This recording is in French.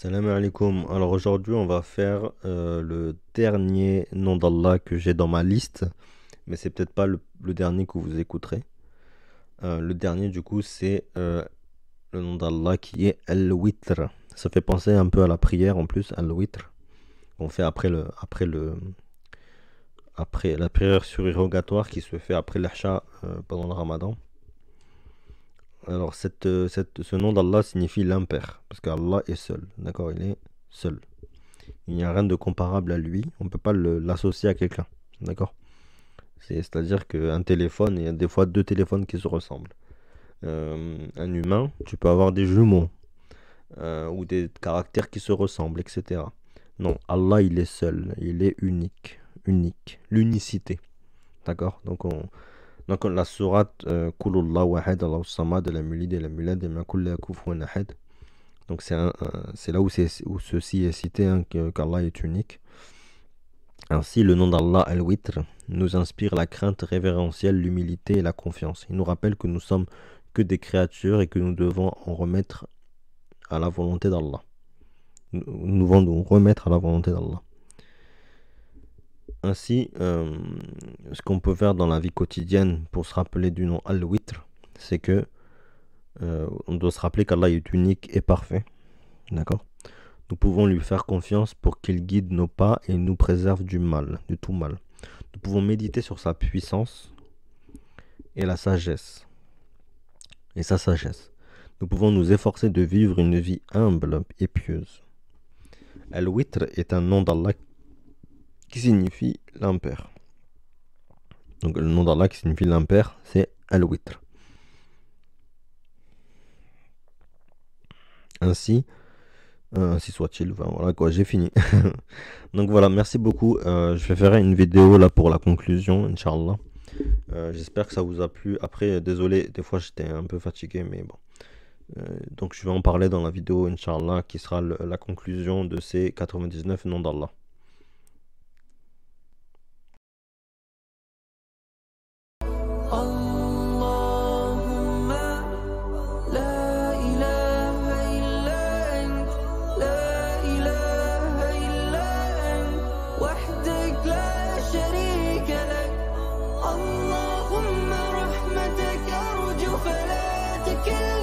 Salam alaikum. Alors aujourd'hui, on va faire euh, le dernier nom d'Allah que j'ai dans ma liste, mais c'est peut-être pas le, dernier que vous écouterez. Euh, le dernier, du coup, c'est euh, le nom d'Allah qui est Al-Witr. Ça fait penser un peu à la prière en plus, Al-Witr, On fait après le, après le, après la prière sur-irrogatoire qui se fait après l'achat pendant le Ramadan. Alors, euh, cette, ce nom d'Allah signifie l'impair, parce qu'Allah est seul, d'accord Il est seul. Il n'y a rien de comparable à lui, on ne peut pas l'associer à quelqu'un, d'accord C'est-à-dire qu'un téléphone, il y a des fois deux téléphones qui se ressemblent. Euh, un humain, tu peux avoir des jumeaux, euh, ou des caractères qui se ressemblent, etc. Non, Allah, il est seul, il est unique, unique, l'unicité, d'accord Donc, on donc la sourate Kulullah euh, Wahed, Allah Samad, la Mulid et la Mulad, et c'est là où, ceci est cité, hein, qu'Allah est unique. Ainsi, le nom d'Allah Al-Witr nous inspire la crainte révérentielle, l'humilité et la confiance. Il nous rappelle que nous sommes que des créatures et que nous devons en remettre à la volonté d'Allah. Nous devons nous remettre à la volonté d'Allah. Ainsi, euh, ce qu'on peut faire dans la vie quotidienne pour se rappeler du nom Al-Witr, c'est que euh, on doit se rappeler qu'Allah est unique et parfait. D'accord Nous pouvons lui faire confiance pour qu'il guide nos pas et nous préserve du mal, du tout mal. Nous pouvons méditer sur sa puissance et la sagesse. Et sa sagesse. Nous pouvons nous efforcer de vivre une vie humble et pieuse. Al-Witr est un nom d'Allah qui signifie l'ampère. Donc le nom d'Allah qui signifie l'ampère, c'est Al-Witr. Ainsi, euh, ainsi soit-il. voilà quoi, j'ai fini. Donc voilà, merci beaucoup. Euh, je vais faire une vidéo là pour la conclusion, Inch'Allah. Euh, j'espère que ça vous a plu. Après, désolé, des fois j'étais un peu fatigué, mais bon. donc je vais en parler dans la vidéo, Inch'Allah, qui sera la conclusion de ces 99 noms d'Allah. you.